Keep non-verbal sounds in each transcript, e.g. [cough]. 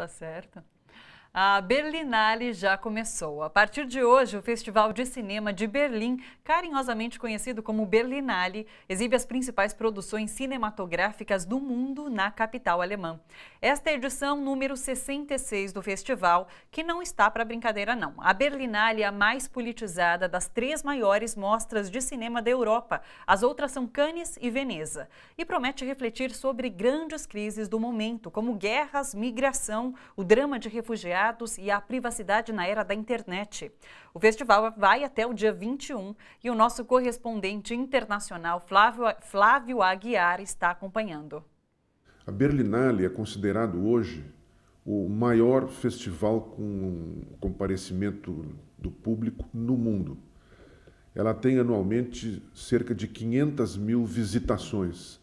Tá certo. A Berlinale já começou. A partir de hoje, o Festival de Cinema de Berlim, carinhosamente conhecido como Berlinale, exibe as principais produções cinematográficas do mundo na capital alemã. Esta é a edição número 66 do festival, que não está para brincadeira não. A Berlinale é a mais politizada das três maiores mostras de cinema da Europa. As outras são Cannes e Veneza. E promete refletir sobre grandes crises do momento, como guerras, migração, o drama de refugiados, dados e a privacidade na era da internet. O festival vai até o dia 21 e o nosso correspondente internacional, Flávio, Flávio Aguiar, está acompanhando. A Berlinale é considerado hoje o maior festival com comparecimento do público no mundo. Ela tem anualmente cerca de 500 mil visitações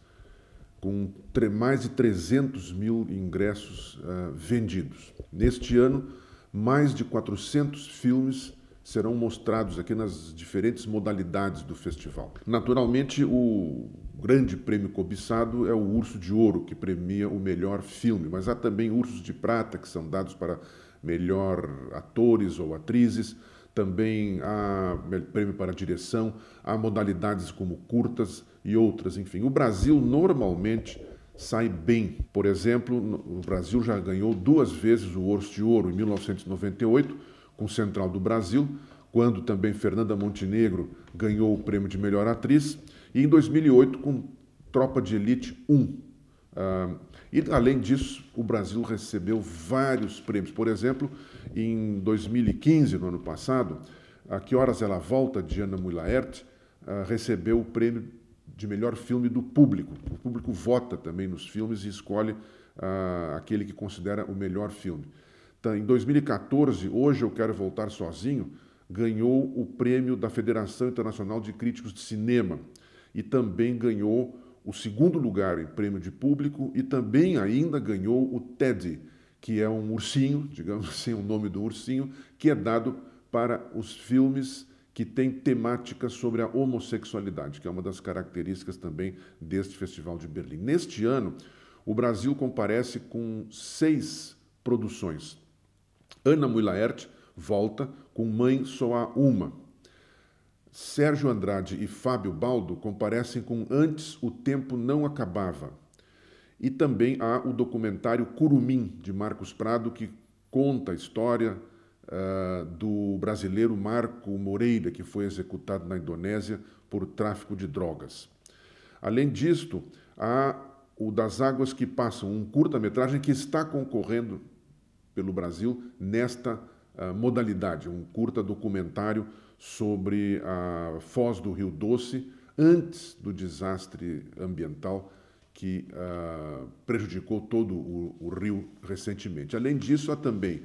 com mais de 300 mil ingressos uh, vendidos. Neste ano, mais de 400 filmes serão mostrados aqui nas diferentes modalidades do festival. Naturalmente, o grande prêmio cobiçado é o Urso de Ouro, que premia o melhor filme, mas há também ursos de prata que são dados para melhor atores ou atrizes também há prêmio para direção, há modalidades como curtas e outras, enfim. O Brasil normalmente sai bem. Por exemplo, o Brasil já ganhou duas vezes o Urso de Ouro em 1998 com o Central do Brasil, quando também Fernanda Montenegro ganhou o prêmio de melhor atriz, e em 2008 com Tropa de Elite 1, ah, e, além disso, o Brasil recebeu vários prêmios. Por exemplo, em 2015, no ano passado, A Que Horas Ela Volta, de Ana Mulaert, ah, recebeu o prêmio de melhor filme do público. O público vota também nos filmes e escolhe ah, aquele que considera o melhor filme. Então, em 2014, Hoje Eu Quero Voltar Sozinho, ganhou o prêmio da Federação Internacional de Críticos de Cinema e também ganhou o segundo lugar em prêmio de público e também ainda ganhou o TED, que é um ursinho, [laughs] digamos assim, o nome do ursinho, que é dado para os filmes que têm temática sobre a homossexualidade, que é uma das características também deste Festival de Berlim. Neste ano, o Brasil comparece com seis produções. Ana Mulaert volta com Mãe Só Há Uma, Sérgio Andrade e Fábio Baldo comparecem com Antes o Tempo Não Acabava. E também há o documentário Curumim, de Marcos Prado, que conta a história uh, do brasileiro Marco Moreira, que foi executado na Indonésia por tráfico de drogas. Além disto, há o Das Águas que Passam, um curta-metragem que está concorrendo pelo Brasil nesta uh, modalidade, um curta documentário sobre a foz do Rio Doce antes do desastre ambiental que uh, prejudicou todo o, o, rio recentemente. Além disso, há também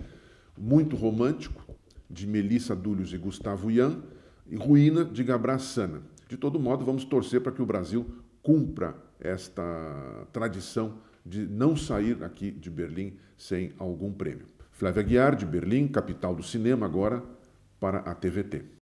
Muito Romântico, de Melissa Dúlios e Gustavo Ian, e Ruína, de Gabra Sana. De todo modo, vamos torcer para que o Brasil cumpra esta tradição de não sair aqui de Berlim sem algum prêmio. Flávia Guiar, de Berlim, capital do cinema, agora para a TVT.